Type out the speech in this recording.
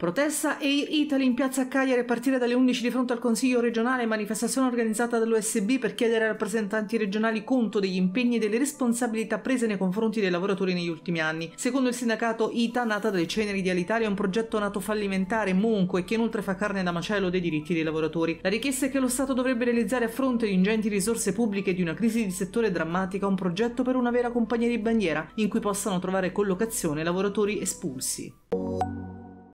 Protesta Air Italy in piazza Cagliari a partire dalle 11 di fronte al Consiglio regionale, manifestazione organizzata dall'USB per chiedere ai rappresentanti regionali conto degli impegni e delle responsabilità prese nei confronti dei lavoratori negli ultimi anni. Secondo il sindacato ITA, nata dalle ceneri di Alitalia, è un progetto nato fallimentare, monco e che inoltre fa carne da macello dei diritti dei lavoratori. La richiesta è che lo Stato dovrebbe realizzare a fronte di ingenti risorse pubbliche e di una crisi di settore drammatica un progetto per una vera compagnia di bandiera in cui possano trovare collocazione lavoratori espulsi.